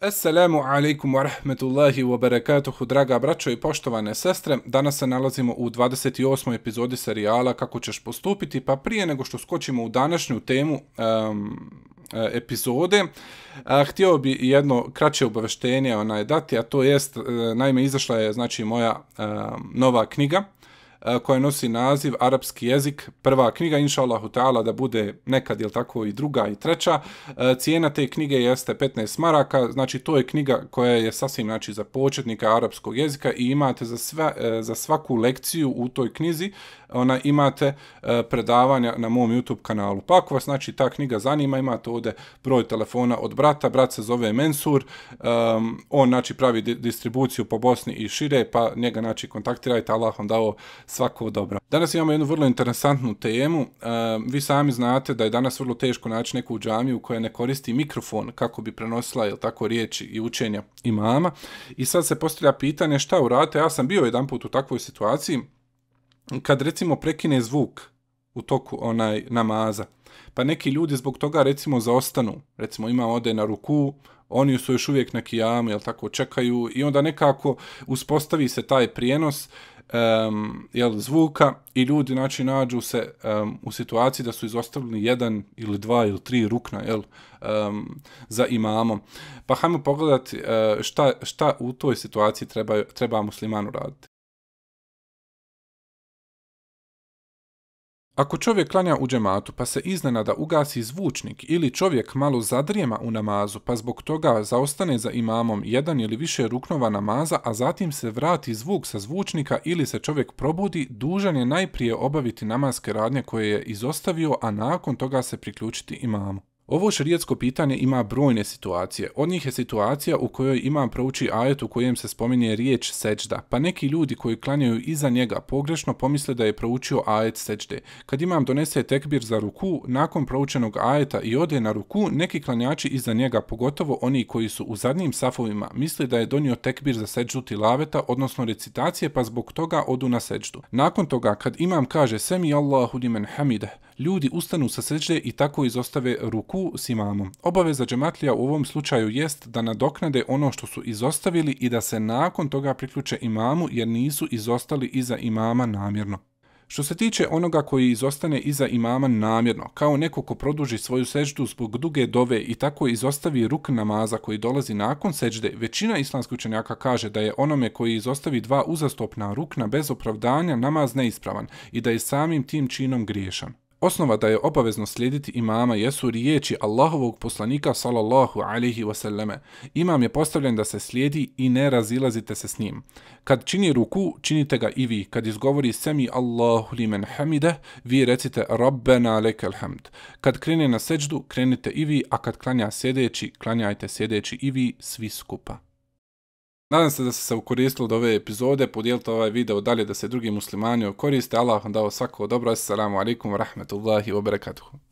Assalamu alaikum wa rahmetullahi wa barakatuhu, draga braćo i poštovane sestre. Danas se nalazimo u 28. epizodi serijala Kako ćeš postupiti, pa prije nego što skočimo u današnju temu um, epizode, htio bi jedno kraće obaveštenje onaj dati, a to jest, e, naime, izašla je znači moja um, nova knjiga, E, koja nosi naziv Arapski jezik, prva knjiga, inša Allahu da bude nekad, jel tako, i druga i treća. E, cijena te knjige jeste 15 maraka, znači to je knjiga koja je sasvim, znači, za početnika arapskog jezika i imate za, sve, e, za svaku lekciju u toj knjizi, ona imate predavanja na mom YouTube kanalu. Pa ako vas, znači, ta knjiga zanima, imate ovdje broj telefona od brata, brat se zove Mensur, um, on, znači, pravi distribuciju po Bosni i šire, pa njega, znači, kontaktirajte, vam dao svako dobro. Danas imamo jednu vrlo interesantnu temu. Uh, vi sami znate da je danas vrlo teško naći neku u džamiju koja ne koristi mikrofon kako bi prenosila ili tako riječi i učenja imama. I sad se postavlja pitanje šta uradite. Ja sam bio jedan put u takvoj situaciji kad recimo prekine zvuk u toku onaj namaza. Pa neki ljudi zbog toga recimo zaostanu. Recimo ima ode na ruku, oni su još uvijek na kijamu, jel tako, čekaju i onda nekako uspostavi se taj prijenos um, jel, zvuka i ljudi znači, nađu se um, u situaciji da su izostavljeni jedan ili dva ili tri rukna jel, um, za imamo. Pa hajmo pogledati uh, e, šta, šta u toj situaciji treba, treba musliman uraditi. Ako čovjek klanja u džematu pa se iznenada ugasi zvučnik ili čovjek malo zadrijema u namazu pa zbog toga zaostane za imamom jedan ili više ruknova namaza, a zatim se vrati zvuk sa zvučnika ili se čovjek probudi, dužan je najprije obaviti namaske radnje koje je izostavio, a nakon toga se priključiti imamu. Ovo šarijetsko pitanje ima brojne situacije. Od njih je situacija u kojoj imam prouči ajet u kojem se spominje riječ seđda, pa neki ljudi koji klanjaju iza njega pogrešno pomisle da je proučio ajet seđde. Kad imam donese tekbir za ruku, nakon proučenog ajeta i ode na ruku, neki klanjači iza njega, pogotovo oni koji su u zadnjim safovima, misle da je donio tekbir za seđdu tilaveta, odnosno recitacije, pa zbog toga odu na seđdu. Nakon toga, kad imam kaže semi Allahu dimen hamideh, ljudi ustanu sa seđde i tako izostave ruku ruku s imamom. Obaveza džematlija u ovom slučaju jest da nadoknade ono što su izostavili i da se nakon toga priključe imamu jer nisu izostali iza imama namjerno. Što se tiče onoga koji izostane iza imama namjerno, kao neko ko produži svoju seđdu zbog duge dove i tako izostavi ruk namaza koji dolazi nakon seđde, većina islamske učenjaka kaže da je onome koji izostavi dva uzastopna rukna bez opravdanja namaz neispravan i da je samim tim činom griješan. Osnova da je obavezno slijediti imama jesu riječi Allahovog poslanika sallallahu alaihi wasallame. Imam je postavljen da se slijedi i ne razilazite se s njim. Kad čini ruku, činite ga i vi. Kad izgovori sami Allahu li men hamide, vi recite Rabbena lekel hamd. Kad krene na seđdu, krenite i vi, a kad klanja sjedeći, klanjajte sjedeći i vi svi skupa. Nadam se da ste se ukoristili do ove epizode, podijelite ovaj video dalje da se drugi muslimani koriste. Allah vam dao svako dobro, assalamu alaikum, rahmatullahi wa barakatuhu.